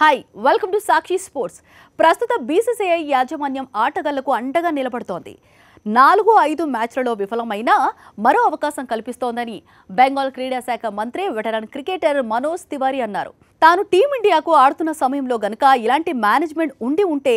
hi welcome to Sakshi sports ప్రస్తుత BCCI యాజమాన్యం ఆటగాళ్లకు అండగా నిలబడుతోంది నాలుగు ఐదు మ్యాచ్లలో విఫలమైన మరో అవకాశం కల్పిస్తోందని బెంగాల్ క్రీడా శాఖ మంత్రి వెటరన్ క్రికెటర్ మనోజ్ తివారీ అన్నారు తాను టీమిండియాకు ఆడుతున్న సమయంలో గనక ఇలాంటి మేనేజ్మెంట్ ఉండి ఉంటే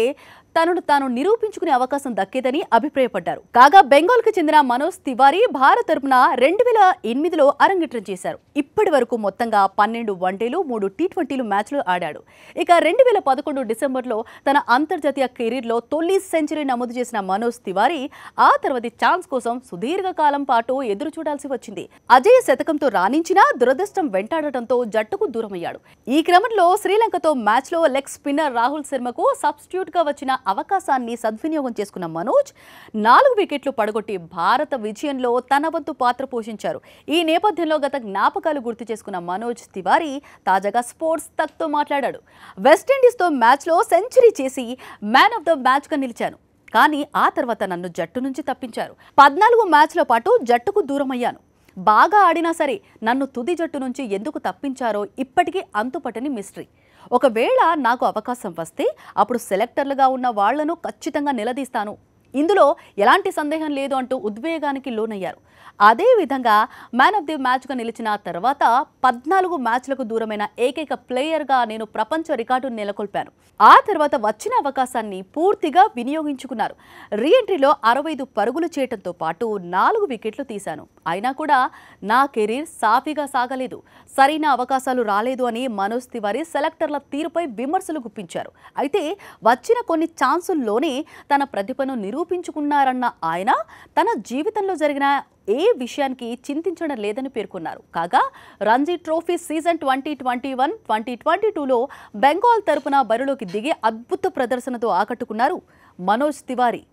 తనను తాను నిరూపించుకునే అవకాశం దక్కేదని అభిప్రాయపడ్డారు కాగా బెంగాల్కు చెందిన మనోజ్ తివారీ భారత్ తరపున రెండు వేల ఎనిమిదిలో అరంగిట్రం చేశారు ఇప్పటి వరకు మొత్తంగా పన్నెండు వన్డేలు మూడు టీ ట్వంటీలు మ్యాచ్లు ఆడాడు ఇక రెండు వేల పదకొండు డిసెంబర్లో తన అంతర్జాతీయ కెరీర్లో తొలి సెంచరీ నమోదు చేసిన మనోజ్ తివారీ ఆ తర్వాతి ఛాన్స్ కోసం సుదీర్ఘ కాలం పాటు ఎదురు చూడాల్సి వచ్చింది అజయ శతకంతో రాణించినా దురదృష్టం వెంటాడటంతో జట్టుకు దూరమయ్యాడు ఈ క్రమంలో శ్రీలంకతో మ్యాచ్లో లెగ్ స్పిన్నర్ రాహుల్ శర్మకు సబ్స్టిట్యూట్గా వచ్చిన అవకాశాన్ని సద్వినియోగం చేసుకున్న మనోజ్ నాలుగు వికెట్లు పడగొట్టి భారత విజయంలో తన వంతు పాత్ర పోషించారు ఈ నేపథ్యంలో గత జ్ఞాపకాలు గుర్తు చేసుకున్న మనోజ్ తివారీ తాజాగా స్పోర్ట్స్ తక్తో మాట్లాడాడు వెస్టిండీస్తో మ్యాచ్లో సెంచరీ చేసి మ్యాన్ ఆఫ్ ద మ్యాచ్గా నిలిచాను కానీ ఆ తర్వాత నన్ను జట్టు నుంచి తప్పించారు పద్నాలుగు మ్యాచ్ల పాటు జట్టుకు దూరమయ్యాను బాగా ఆడినా సరే నన్ను తుది జట్టు నుంచి ఎందుకు తప్పించారో ఇప్పటికీ అంతుపటని మిస్టరీ ఒకవేళ నాకు అవకాశం వస్తే అప్పుడు సెలెక్టర్లుగా ఉన్న వాళ్లను ఖచ్చితంగా నిలదీస్తాను ఇందులో ఎలాంటి సందేహం లేదు అంటూ ఉద్వేగానికి లోనయ్యారు అదేవిధంగా మ్యాన్ ఆఫ్ ది మ్యాచ్గా నిలిచిన తర్వాత పద్నాలుగు మ్యాచ్లకు దూరమైన ఏకైక ప్లేయర్గా నేను ప్రపంచ రికార్డు నెలకొల్పాను ఆ తర్వాత వచ్చిన అవకాశాన్ని పూర్తిగా వినియోగించుకున్నారు రీఎంట్రీలో అరవై పరుగులు చేయడంతో పాటు నాలుగు వికెట్లు తీశాను అయినా కూడా నా కెరీర్ సాఫీగా సాగలేదు సరైన అవకాశాలు రాలేదు అని మనోజ్ తివారీ సెలెక్టర్ల తీరుపై విమర్శలు గుప్పించారు అయితే వచ్చిన కొన్ని ఛాన్సుల్లోనే తన ప్రతిభను నిరూపించుకున్నారన్న ఆయన తన జీవితంలో జరిగిన ఏ విషయానికి చింతించడం లేదని పేర్కొన్నారు కాగా Ranji trophy season twenty twenty one twenty twenty టూలో బెంగాల్ తరఫున బరిలోకి దిగి అద్భుత ప్రదర్శనతో ఆకట్టుకున్నారు మనోజ్ తివారీ